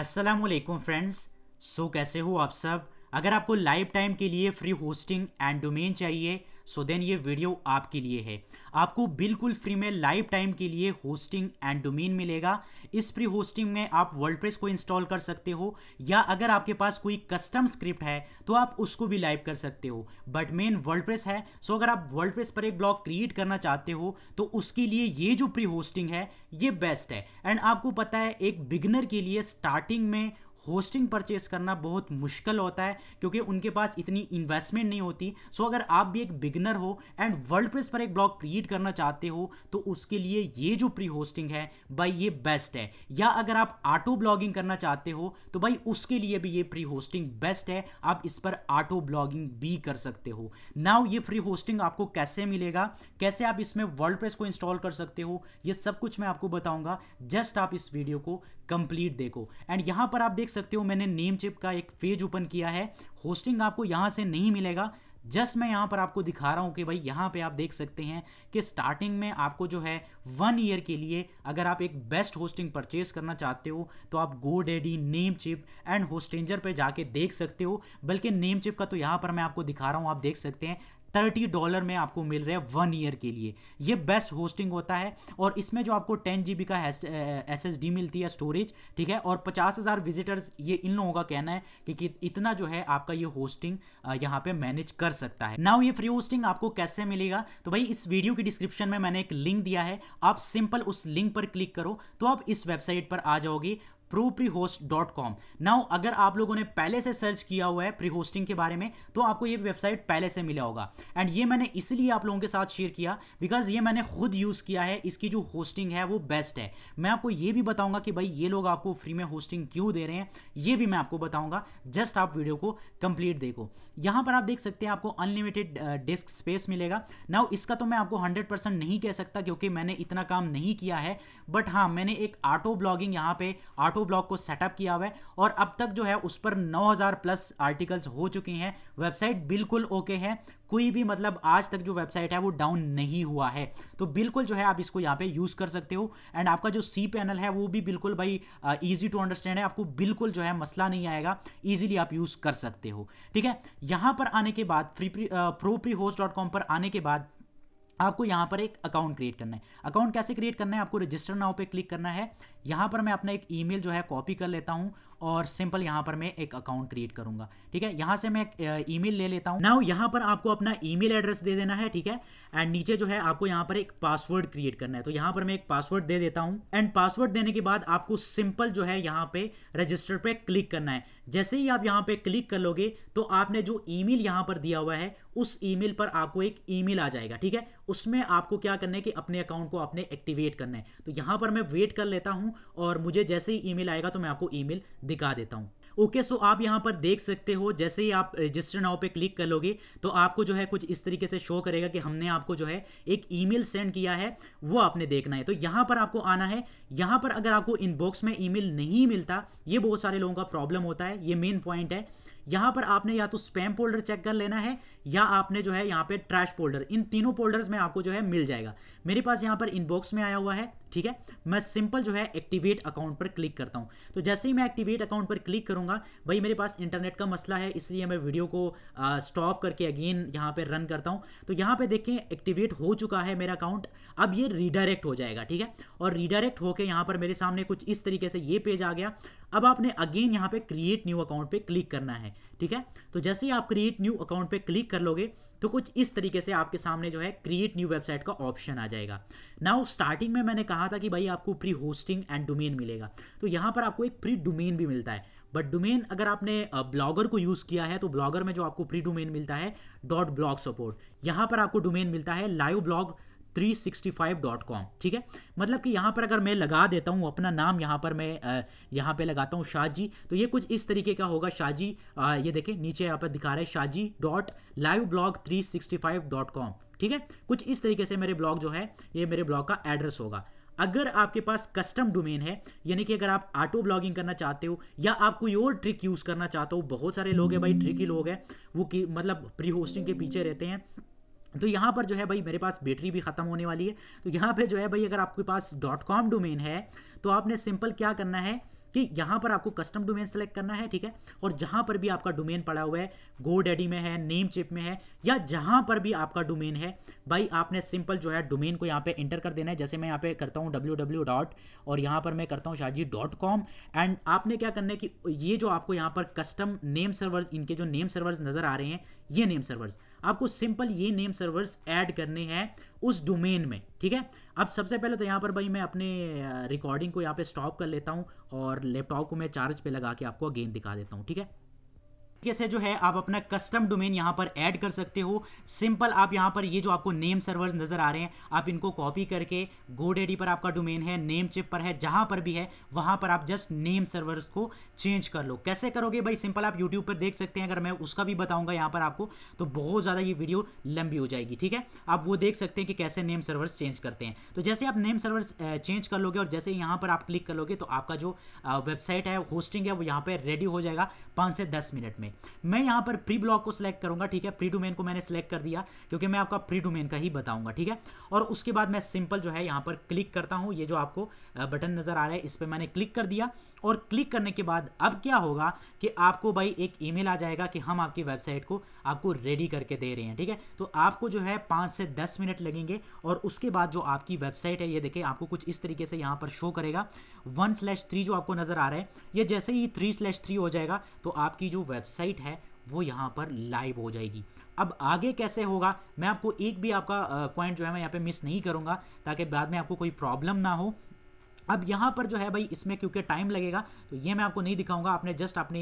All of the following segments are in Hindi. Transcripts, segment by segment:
असलम फ्रेंड्स सो कैसे हो आप सब अगर आपको लाइफ टाइम के लिए फ्री होस्टिंग एंड डोमेन चाहिए सो देन ये वीडियो आपके लिए है आपको बिल्कुल फ्री में लाइफ टाइम के लिए होस्टिंग एंड डोमेन मिलेगा इस फ्री होस्टिंग में आप वर्ल्डप्रेस को इंस्टॉल कर सकते हो या अगर आपके पास कोई कस्टम स्क्रिप्ट है तो आप उसको भी लाइव कर सकते हो बट मेन वर्ल्डप्रेस है सो अगर आप वर्ल्डप्रेस पर एक ब्लॉग क्रिएट करना चाहते हो तो उसके लिए ये जो प्री होस्टिंग है ये बेस्ट है एंड आपको पता है एक बिगनर के लिए स्टार्टिंग में होस्टिंग परचेस करना बहुत मुश्किल होता है क्योंकि उनके पास इतनी इन्वेस्टमेंट नहीं होती सो अगर आप भी एक बिगनर हो एंड वर्ल्ड प्रेस पर एक ब्लॉग क्रिएट करना चाहते हो तो उसके लिए ये जो प्री होस्टिंग है भाई ये बेस्ट है या अगर आप ऑटो ब्लॉगिंग करना चाहते हो तो भाई उसके लिए भी ये प्री होस्टिंग बेस्ट है आप इस पर ऑटो ब्लॉगिंग भी कर सकते हो नाउ ये फ्री होस्टिंग आपको कैसे मिलेगा कैसे आप इसमें वर्ल्ड को इंस्टॉल कर सकते हो ये सब कुछ मैं आपको बताऊंगा जस्ट आप इस वीडियो को कंप्लीट देखो एंड यहां पर आप देख देख सकते हो मैंने नेम चिप का एक पेज ओपन किया है होस्टिंग आपको यहाँ से नहीं मिलेगा जस्ट मैं यहाँ पर आपको दिखा रहा हूँ कि भाई यहाँ पे आप देख सकते हैं कि स्टार्टिंग में आपको जो है वन ईयर के लिए अगर आप एक बेस्ट होस्टिंग परचेज करना चाहते हो तो आप GoDaddy Namecheap and Hostinger पे जाके देख सकते हो बल्कि नेम चिप का तो यहाँ पर मैं आपको दिखा रहा हूँ आप देख सकते हैं थर्टी डॉलर में आपको मिल रहा है वन ईयर के लिए ये बेस्ट होस्टिंग होता है और इसमें जो आपको टेन जी का एस एस डी मिलती है स्टोरेज ठीक है और पचास हज़ार विजिटर्स ये इन लोगों का कहना है कि, कि इतना जो है आपका ये होस्टिंग यहाँ पे मैनेज कर सकता है नाउ ये फ्री होस्टिंग आपको कैसे मिलेगा तो भाई इस वीडियो की डिस्क्रिप्शन में मैंने एक लिंक दिया है आप सिंपल उस लिंक पर क्लिक करो तो आप इस वेबसाइट पर आ जाओगे प्रो pre host dot com now अगर आप लोगों ने पहले से सर्च किया हुआ है प्री होस्टिंग के बारे में तो आपको ये वेबसाइट पहले से मिला होगा एंड ये मैंने इसलिए आप लोगों के साथ शेयर किया बिकॉज ये मैंने खुद यूज़ किया है इसकी जो होस्टिंग है वो बेस्ट है मैं आपको ये भी बताऊंगा कि भाई ये लोग आपको फ्री में होस्टिंग क्यों दे रहे हैं ये भी मैं आपको बताऊंगा जस्ट आप वीडियो को कंप्लीट देखो यहां पर आप देख सकते हैं आपको अनलिमिटेड डिस्क स्पेस मिलेगा नाउ इसका तो मैं आपको हंड्रेड परसेंट नहीं कह सकता क्योंकि मैंने इतना काम नहीं किया है बट हाँ मैंने एक ऑटो ब्लॉगिंग यहाँ पे ऑटो लाखों ब्लॉग को सेटअप किया हुआ है और अब तक जो है उस पर 9000 प्लस आर्टिकल्स हो चुके हैं वेबसाइट बिल्कुल ओके है कोई भी मतलब आज तक जो वेबसाइट है वो डाउन नहीं हुआ है तो बिल्कुल जो है आप इसको यहाँ पे यूज़ कर सकते हो एंड आपका जो सी पैनल है वो भी बिल्कुल भाई इजी टू अंडरस्टैंड है आपको बिल्कुल जो है मसला नहीं आएगा इजीली आप यूज़ कर सकते हो ठीक है यहाँ पर आने के बाद free pro pre host dot com पर आने के बाद आपको यहाँ पर एक अकाउंट क्रिएट करना है अकाउंट कैसे क्रिएट करना है आपको रजिस्टर नाव पे क्लिक करना है यहाँ पर मैं अपना एक ईमेल जो है कॉपी कर लेता हूँ और सिंपल यहां पर मैं एक अकाउंट क्रिएट करूंगा ठीक है यहां से मैं ईमेल ले लेता हूं नाउ यहां पर आपको अपना ईमेल एड्रेस दे देना है ठीक है एंड नीचे जो है आपको यहां पर एक पासवर्ड क्रिएट करना है तो यहां पर मैं एक पासवर्ड दे देता हूं एंड पासवर्ड देने के बाद आपको सिंपल जो है यहां पे रजिस्टर पे क्लिक करना है जैसे ही आप यहाँ पे क्लिक कर लोगे तो आपने जो ईमेल यहां पर दिया हुआ है उस ईमेल पर आपको एक ईमेल आ जाएगा ठीक है उसमें आपको क्या करना है कि अपने अकाउंट को आपने एक्टिवेट करना है तो यहां पर मैं वेट कर लेता हूं और मुझे जैसे ही ईमेल आएगा तो मैं आपको ईमेल दिखा देता हूँ ओके okay, सो so आप यहां पर देख सकते हो जैसे ही आप रजिस्टर नाउ पे क्लिक कर लोगे तो आपको जो है कुछ इस तरीके से शो करेगा कि हमने आपको जो है एक ईमेल सेंड किया है वो आपने देखना है तो यहां पर आपको आना है यहां पर अगर आपको इनबॉक्स में ईमेल नहीं मिलता ये बहुत सारे लोगों का प्रॉब्लम होता है ये मेन पॉइंट है यहां पर आपने या तो स्पैम फोल्डर चेक कर लेना है या आपने जो है यहाँ पे ट्रैश फोल्डर इन तीनों फोल्डर्स में आपको जो है मिल जाएगा मेरे पास यहाँ पर इनबॉक्स में आया हुआ है ठीक है मैं सिंपल जो है एक्टिवेट अकाउंट पर क्लिक करता हूं तो जैसे ही मैं एक्टिवेट अकाउंट पर क्लिक करूंगा भाई मेरे पास इंटरनेट का मसला है इसलिए मैं वीडियो को स्टॉप करके अगेन यहां पर रन करता हूं तो यहां पर देखें एक्टिवेट हो चुका है मेरा अकाउंट अब ये रिडायरेक्ट हो जाएगा ठीक है और रिडायरेक्ट होकर यहां पर मेरे सामने कुछ इस तरीके से ये पेज आ गया अब आपने अगेन यहां पर क्रिएट न्यू अकाउंट पर क्लिक करना है ठीक है तो जैसे ही आप क्रिएट न्यू अकाउंट पर क्लिक कर लोगे तो कुछ इस तरीके से आपके सामने जो है क्रिएट न्यू वेबसाइट का ऑप्शन आ जाएगा नाउ स्टार्टिंग में मैंने कहा था कि भाई आपको प्री होस्टिंग एंड डोमेन मिलेगा तो यहां पर आपको एक प्री डोमेन भी मिलता है बट डोमेन अगर आपने ब्लॉगर को यूज़ किया है तो ब्लॉगर में जो आपको प्री डोमेन मिलता है डॉट ब्लॉग सपोर्ट यहां पर आपको डोमेन मिलता है लाइव ब्लॉग 365.com ठीक है मतलब कि यहाँ पर अगर मैं लगा देता हूँ अपना नाम यहाँ पर मैं यहाँ पे लगाता हूँ शाहजी तो ये कुछ इस तरीके का होगा शाहजी ये देखें नीचे यहाँ पर दिखा रहा है Shahji dot live blog three sixty five dot com ठीक है कुछ इस तरीके से मेरे ब्लॉग जो है ये मेरे ब्लॉग का एड्रेस होगा अगर आपके पास कस्टम डोमेन है यानी कि अगर आप ऑटो ब्लॉगिंग करना चाहते हो या आप कोई और ट्रिक यूज़ करना चाहते हो बहुत सारे लोग हैं भाई ट्रिकी लोग हैं वो कि मतलब प्री होस्टिंग के पीछे रहते हैं तो यहाँ पर जो है भाई मेरे पास बैटरी भी ख़त्म होने वाली है तो यहाँ पे जो है भाई अगर आपके पास डॉट कॉम डोमेन है तो आपने सिंपल क्या करना है कि यहां पर आपको कस्टम डोमेन सेलेक्ट करना है ठीक है और जहां पर भी आपका डोमेन पड़ा हुआ है गो डैडी में है नेम चिप में है या जहां पर भी आपका डोमेन है भाई आपने सिंपल जो है डोमेन को यहां पे एंटर कर देना है जैसे मैं यहाँ पे करता हूं डब्ल्यू डब्ल्यू डॉट और यहां पर मैं करता हूँ शाहजी डॉट कॉम एंड आपने क्या करना है कि ये जो आपको यहाँ पर कस्टम नेम सर्वर्स इनके जो नेम सर्वर्स नज़र आ रहे हैं ये नेम सर्वर्स आपको सिंपल ये नेम सर्वर्स एड करने हैं उस डोमेन में ठीक है अब सबसे पहले तो यहाँ पर भाई मैं अपने रिकॉर्डिंग को यहाँ पे स्टॉप कर लेता हूँ और लैपटॉप को मैं चार्ज पे लगा के आपको अगेन दिखा देता हूँ ठीक है तरीके से जो है आप अपना कस्टम डोमेन यहां पर ऐड कर सकते हो सिंपल आप यहां पर ये जो आपको नेम सर्वर्स नज़र आ रहे हैं आप इनको कॉपी करके गोडेडी पर आपका डोमेन है नेम चिप पर है जहां पर भी है वहां पर आप जस्ट नेम सर्वर्स को चेंज कर लो कैसे करोगे भाई सिंपल आप यूट्यूब पर देख सकते हैं अगर मैं उसका भी बताऊंगा यहां पर आपको तो बहुत ज़्यादा ये वीडियो लंबी हो जाएगी ठीक है आप वो देख सकते हैं कि कैसे नेम सर्वर्स चेंज करते हैं तो जैसे आप नेम सर्वर चेंज कर लोगे और जैसे यहां पर आप क्लिक कर लोगे तो आपका जो वेबसाइट है होस्टिंग है वो यहां पर रेडी हो जाएगा पांच से दस मिनट में में मैं यहां पर प्री ब्लॉक को सिलेक्ट करूंगा ठीक है प्री डोमेन को मैंने सिलेक्ट कर दिया क्योंकि मैं आपका प्री डोमेन का ही बताऊंगा ठीक है और उसके बाद मैं सिंपल जो है यहां पर क्लिक करता हूं ये जो आपको बटन नज़र आ रहा है इस पर मैंने क्लिक कर दिया और क्लिक करने के बाद अब क्या होगा कि आपको भाई एक ईमेल आ जाएगा कि हम आपकी वेबसाइट को आपको रेडी करके दे रहे हैं ठीक है तो आपको जो है पाँच से दस मिनट लगेंगे और उसके बाद जो आपकी वेबसाइट है ये देखें आपको कुछ इस तरीके से यहाँ पर शो करेगा वन स्लैश थ्री जो आपको नज़र आ रहा है ये जैसे ही थ्री स्लैश थ्री हो जाएगा तो आपकी जो वेबसाइट वेबसाइट है वो यहाँ पर लाइव हो जाएगी अब आगे कैसे होगा मैं आपको एक भी आपका पॉइंट जो है मैं यहाँ पे मिस नहीं करूँगा ताकि बाद में आपको कोई प्रॉब्लम ना हो अब यहाँ पर जो है भाई इसमें क्योंकि टाइम लगेगा तो ये मैं आपको नहीं दिखाऊंगा आपने जस्ट अपने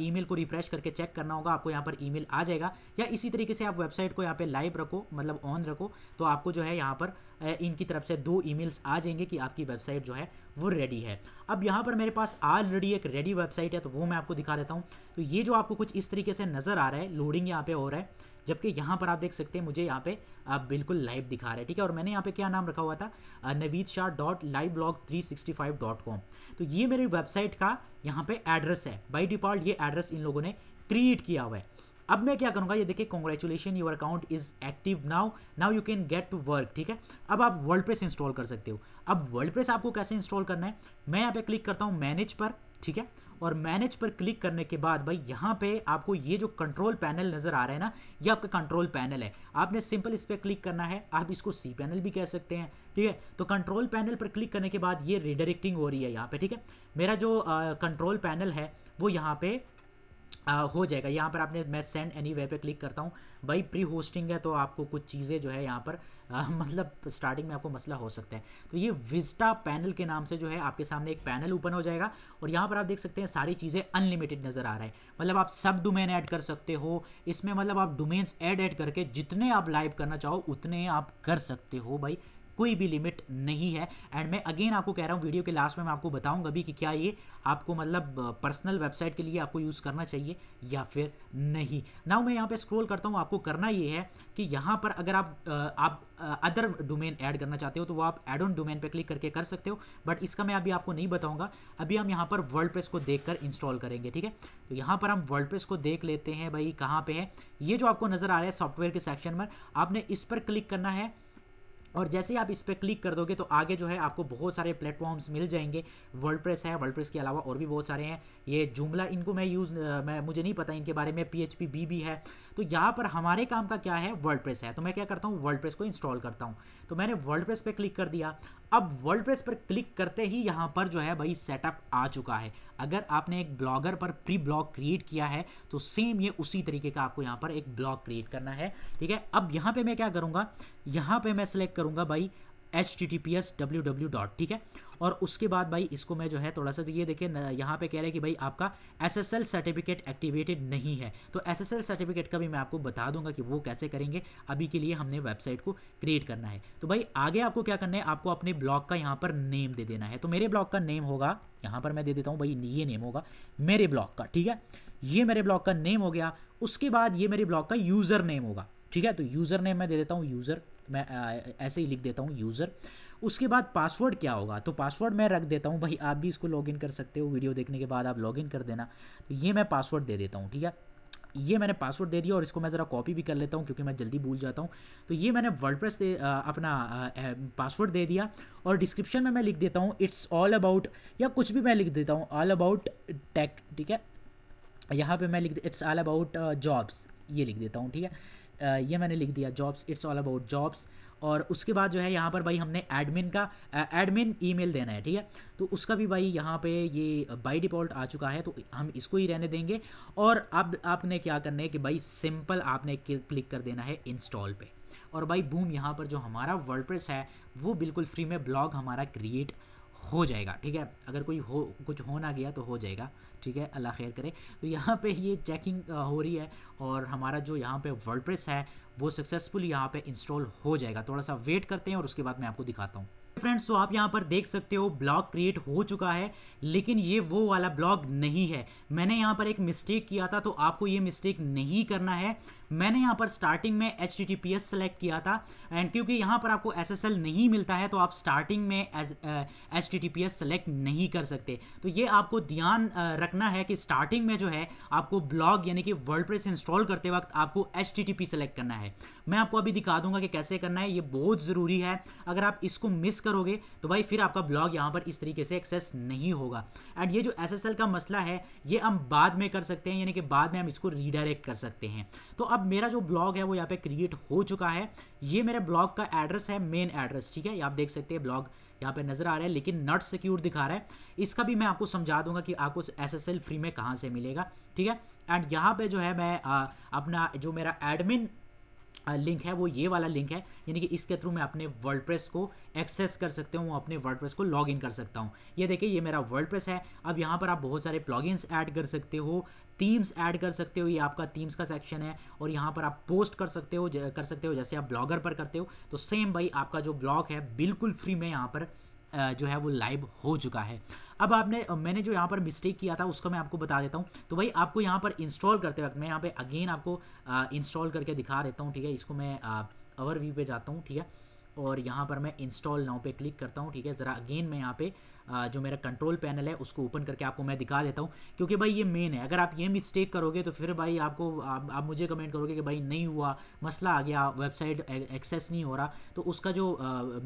ईमेल को रिफ्रेश करके चेक करना होगा आपको यहाँ पर ईमेल आ जाएगा या इसी तरीके से आप वेबसाइट को यहाँ पे लाइव रखो मतलब ऑन रखो तो आपको जो है यहाँ पर इनकी तरफ से दो ईमेल्स आ जाएंगे कि आपकी वेबसाइट जो है वो रेडी है अब यहाँ पर मेरे पास ऑलरेडी एक रेडी वेबसाइट है तो वो मैं आपको दिखा देता हूँ तो ये जो आपको कुछ इस तरीके से नज़र आ रहा है लोडिंग यहाँ पे हो रहा है जबकि यहाँ पर आप देख सकते हैं मुझे यहाँ पे आप बिल्कुल लाइव दिखा रहा है ठीक है और मैंने यहाँ पे क्या नाम रखा हुआ था Naveed Shah dot live blog three sixty five dot com तो ये मेरी वेबसाइट का यहाँ पे एड्रेस है बाई डिफॉल्ट ये एड्रेस इन लोगों ने क्रिएट किया हुआ है अब मैं क्या करूँगा ये देखिए congratulation your account is active now now you can get to work ठीक है अब आप वर्ल्ड इंस्टॉल कर सकते हो अब वर्ल्ड आपको कैसे इंस्टॉल करना है मैं यहाँ पे क्लिक करता हूँ मैनेज पर ठीक है और मैनेज पर क्लिक करने के बाद भाई यहाँ पे आपको ये जो कंट्रोल पैनल नज़र आ रहा है ना ये आपका कंट्रोल पैनल है आपने सिंपल इस पर क्लिक करना है आप इसको सी पैनल भी कह सकते हैं ठीक है तो कंट्रोल पैनल पर क्लिक करने के बाद ये रिडायरेक्टिंग हो रही है यहाँ पे ठीक है मेरा जो कंट्रोल पैनल है वो यहाँ पे आ, हो जाएगा यहाँ पर आपने मैं सेंड एनी वे पर क्लिक करता हूँ भाई प्री होस्टिंग है तो आपको कुछ चीज़ें जो है यहाँ पर आ, मतलब स्टार्टिंग में आपको मसला हो सकता है तो ये विस्टा पैनल के नाम से जो है आपके सामने एक पैनल ओपन हो जाएगा और यहाँ पर आप देख सकते हैं सारी चीज़ें अनलिमिटेड नज़र आ रहा है मतलब आप सब डोमेन ऐड कर सकते हो इसमें मतलब आप डोमेन्स एड ऐड करके जितने आप लाइव करना चाहो उतने आप कर सकते हो भाई कोई भी लिमिट नहीं है एंड मैं अगेन आपको कह रहा हूँ वीडियो के लास्ट में मैं आपको बताऊंगा भी कि क्या ये आपको मतलब पर्सनल वेबसाइट के लिए आपको यूज़ करना चाहिए या फिर नहीं नाउ मैं यहाँ पे स्क्रॉल करता हूँ आपको करना ये है कि यहाँ पर अगर आप आप अदर डोमेन ऐड करना चाहते हो तो वो आप एड ऑन डोमेन पर क्लिक करके कर सकते हो बट इसका मैं अभी आपको नहीं बताऊँगा अभी हम यहाँ पर वर्ल्ड को देख कर इंस्टॉल करेंगे ठीक है तो यहाँ पर हम वर्ल्ड को देख लेते हैं भाई कहाँ पर है ये जो आपको नज़र आ रहा है सॉफ्टवेयर के सेक्शन में आपने इस पर क्लिक करना है और जैसे ही आप इस पर क्लिक कर दोगे तो आगे जो है आपको बहुत सारे प्लेटफॉर्म्स मिल जाएंगे वर्ल्ड प्रेस है वर्ल्ड प्रेस के अलावा और भी बहुत सारे हैं ये जुमला इनको मैं यूज़ मैं मुझे नहीं पता इनके बारे में पी बी भी है तो यहाँ पर हमारे काम का क्या है प्रेस है तो मैं क्या करता हूँ प्रेस को इंस्टॉल करता हूँ तो मैंने प्रेस पे क्लिक कर दिया अब प्रेस पर क्लिक करते ही यहाँ पर जो है भाई सेटअप आ चुका है अगर आपने एक ब्लॉगर पर प्री ब्लॉग क्रिएट किया है तो सेम ये उसी तरीके का आपको यहाँ पर एक ब्लॉग क्रिएट करना है ठीक है अब यहाँ पर मैं क्या करूँगा यहाँ पर मैं सिलेक्ट करूँगा भाई H T T P S W W dot ठीक है और उसके बाद भाई इसको मैं जो है थोड़ा सा तो ये देखिए यहाँ पे कह रहे हैं कि भाई आपका S S L certificate activated नहीं है तो एस एस एल सर्टिफिकेट का भी मैं आपको बता दूंगा कि वो कैसे करेंगे अभी के लिए हमने वेबसाइट को क्रिएट करना है तो भाई आगे आपको क्या करना है आपको अपने ब्लॉग का यहाँ पर नेम दे देना है तो मेरे ब्लॉग का नेम होगा यहाँ पर मैं दे देता हूँ भाई ये नेम होगा मेरे ब्लॉग का ठीक है ये मेरे ब्लॉग का नेम हो गया उसके बाद ये मेरे ब्लॉग का यूज़र नेम होगा ठीक है तो यूज़र नेम मैं दे देता हूँ यूज़र मैं ऐसे ही लिख देता हूँ यूज़र उसके बाद पासवर्ड क्या होगा तो पासवर्ड मैं रख देता हूँ भाई आप भी इसको लॉगिन कर सकते हो वीडियो देखने के बाद आप लॉगिन कर देना तो ये मैं पासवर्ड दे देता हूँ ठीक है ये मैंने पासवर्ड दे दिया और इसको मैं ज़रा कॉपी भी कर लेता हूँ क्योंकि मैं जल्दी भूल जाता हूँ तो ये मैंने वर्ड प्रेस अपना पासवर्ड दे दिया और डिस्क्रिप्शन में मैं लिख देता हूँ इट्स ऑल अबाउट या कुछ भी मैं लिख देता हूँ ऑल अबाउट टेक ठीक है यहाँ पर मैं लिख इट्स ऑल अबाउट जॉब्स ये लिख देता हूँ ठीक है ये मैंने लिख दिया jobs it's all about jobs और उसके बाद जो है यहाँ पर भाई हमने एडमिन का एडमिन ईमेल देना है ठीक है तो उसका भी भाई यहाँ पे ये बाय डिफ़ॉल्ट आ चुका है तो हम इसको ही रहने देंगे और अब आपने क्या करना है कि भाई सिंपल आपने क्लिक कर देना है इंस्टॉल पे और भाई बूम यहाँ पर जो हमारा वर्डप्रेस है वो बिल्कुल फ्री में ब्लॉग हमारा क्रिएट हो जाएगा ठीक है अगर कोई हो कुछ हो ना गया तो हो जाएगा ठीक है अल्लाह खैर करे तो यहाँ पे ये चेकिंग हो रही है और हमारा जो यहाँ पे वर्ल्ड है वो सक्सेसफुल यहाँ पे इंस्टॉल हो जाएगा थोड़ा सा वेट करते हैं और उसके बाद मैं आपको दिखाता हूँ फ्रेंड्स तो आप यहाँ पर देख सकते हो ब्लॉग क्रिएट हो चुका है लेकिन ये वो वाला ब्लॉग नहीं है मैंने यहाँ पर एक मिस्टेक किया था तो आपको ये मिस्टेक नहीं करना है मैंने यहाँ पर स्टार्टिंग में एच टी सेलेक्ट किया था एंड क्योंकि यहाँ पर आपको एस नहीं मिलता है तो आप स्टार्टिंग में एच टी सेलेक्ट नहीं कर सकते तो ये आपको ध्यान uh, रखना है कि स्टार्टिंग में जो है आपको ब्लॉग यानी कि प्रेस इंस्टॉल करते वक्त आपको एच टी सेलेक्ट करना है मैं आपको अभी दिखा दूंगा कि कैसे करना है ये बहुत ज़रूरी है अगर आप इसको मिस करोगे तो भाई फिर आपका ब्लॉग यहाँ पर इस तरीके से एक्सेस नहीं होगा एंड ये जो एस का मसला है ये हम बाद में कर सकते हैं यानी कि बाद में हम इसको रीडायरेक्ट कर सकते हैं तो अब मेरा जो ब्लॉग है वो यहाँ पे क्रिएट हो चुका है ये मेरे ब्लॉग का एड्रेस है मेन एड्रेस ठीक है आप देख सकते हैं ब्लॉग यहाँ पे नज़र आ रहा है लेकिन नॉट सिक्योर दिखा रहा है इसका भी मैं आपको समझा दूंगा कि आपको एस फ्री में कहाँ से मिलेगा ठीक है एंड यहाँ पर जो है मैं आ, अपना जो मेरा एडमिन लिंक है वो ये वाला लिंक है यानी कि इसके थ्रू मैं अपने वर्डप्रेस को एक्सेस कर सकता हूँ अपने वर्डप्रेस को लॉग इन कर सकता हूँ ये देखिए ये मेरा वर्डप्रेस है अब यहाँ पर आप बहुत सारे प्लॉगिन्स ऐड कर सकते हो थीम्स ऐड कर सकते हो ये आपका थीम्स का सेक्शन है और यहाँ पर आप पोस्ट कर सकते हो कर सकते हो जैसे आप ब्लॉगर पर करते हो तो सेम भाई आपका जो ब्लॉग है बिल्कुल फ्री में यहाँ पर जो है वो लाइव हो चुका है अब आपने मैंने जो यहाँ पर मिस्टेक किया था उसको मैं आपको बता देता हूँ तो भाई आपको यहाँ पर इंस्टॉल करते वक्त मैं यहाँ पे अगेन आपको इंस्टॉल करके दिखा देता हूँ ठीक है इसको मैं व्यू पे जाता हूँ ठीक है और यहाँ पर मैं इंस्टॉल नाउ पे क्लिक करता हूँ ठीक है ज़रा अगेन मैं यहाँ पे जो मेरा कंट्रोल पैनल है उसको ओपन करके आपको मैं दिखा देता हूँ क्योंकि भाई ये मेन है अगर आप ये मिस्टेक करोगे तो फिर भाई आपको आप, आप मुझे कमेंट करोगे कि भाई नहीं हुआ मसला आ गया वेबसाइट एक्सेस नहीं हो रहा तो उसका जो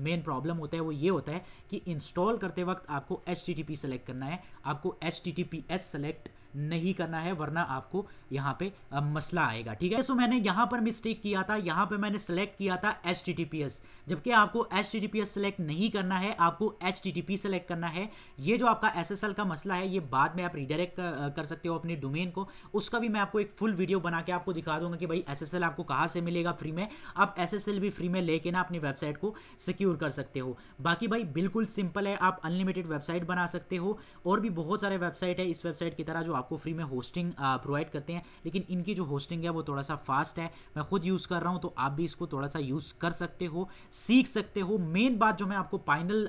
मेन प्रॉब्लम होता है वो ये होता है कि इंस्टॉल करते वक्त आपको एच सेलेक्ट करना है आपको एच सेलेक्ट नहीं करना है वरना आपको यहाँ पे मसला आएगा ठीक है सो मैंने यहाँ पर मिस्टेक किया था यहाँ पे मैंने सेलेक्ट किया था एच जबकि आपको एच सेलेक्ट नहीं करना है आपको एच सेलेक्ट करना है ये जो आपका एस का मसला है ये बाद में आप रिडायरेक्ट कर सकते हो अपने डोमेन को उसका भी मैं आपको एक फुल वीडियो बना के आपको दिखा दूंगा कि भाई एस आपको कहाँ से मिलेगा फ्री में आप एस भी फ्री में लेके ना अपनी वेबसाइट को सिक्योर कर सकते हो बाकी भाई बिल्कुल सिंपल है आप अनलिमिटेड वेबसाइट बना सकते हो और भी बहुत सारे वेबसाइट है इस वेबसाइट की तरह जो आपको फ्री में होस्टिंग प्रोवाइड करते हैं लेकिन इनकी जो होस्टिंग है वो थोड़ा सा फास्ट है मैं खुद यूज़ कर रहा हूँ तो आप भी इसको थोड़ा सा यूज़ कर सकते हो सीख सकते हो मेन बात जो मैं आपको फाइनल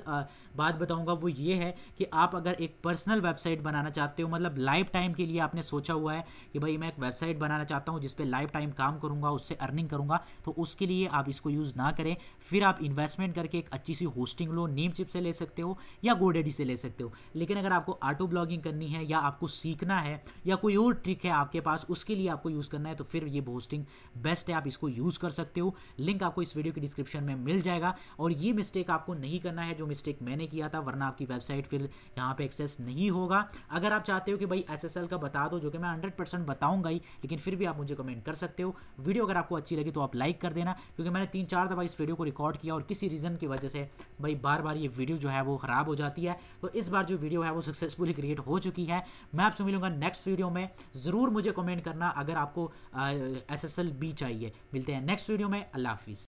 बात बताऊँगा वो ये है कि आप अगर एक पर्सनल वेबसाइट बनाना चाहते हो मतलब लाइफ टाइम के लिए आपने सोचा हुआ है कि भाई मैं एक वेबसाइट बनाना चाहता हूँ जिसपे लाइफ टाइम काम करूँगा उससे अर्निंग करूँगा तो उसके लिए आप इसको यूज़ ना करें फिर आप इन्वेस्टमेंट करके एक अच्छी सी होस्टिंग लो नीम चिप से ले सकते हो या गोडेडी से ले सकते हो लेकिन अगर आपको ऑटो ब्लॉगिंग करनी है या आपको सीखना है या कोई और ट्रिक है आपके पास उसके लिए आपको यूज़ करना है तो फिर ये बोस्टिंग बेस्ट है आप इसको यूज़ कर सकते हो लिंक आपको इस वीडियो के डिस्क्रिप्शन में मिल जाएगा और ये मिस्टेक आपको नहीं करना है जो मिस्टेक मैंने किया था वरना आपकी वेबसाइट फिर यहाँ पर एक्सेस नहीं होगा अगर आप चाहते हो कि भाई एस का बता दो जो कि मैं हंड्रेड बताऊंगा ही लेकिन फिर भी आप मुझे कमेंट कर सकते हो वीडियो अगर आपको अच्छी लगी तो आप लाइक कर देना क्योंकि मैंने तीन चार दफ़ा इस वीडियो को रिकॉर्ड किया और किसी रीज़न की वजह से भाई बार बार ये वीडियो जो है वो ख़राब हो जाती है तो इस बार जो वीडियो है वो सक्सेसफुली क्रिएट हो चुकी है मैं आपसे मिलूंगा नेक्स्ट वीडियो में ज़रूर मुझे कमेंट करना अगर आपको एस एस चाहिए मिलते हैं नेक्स्ट वीडियो में अल्लाह हाफिज़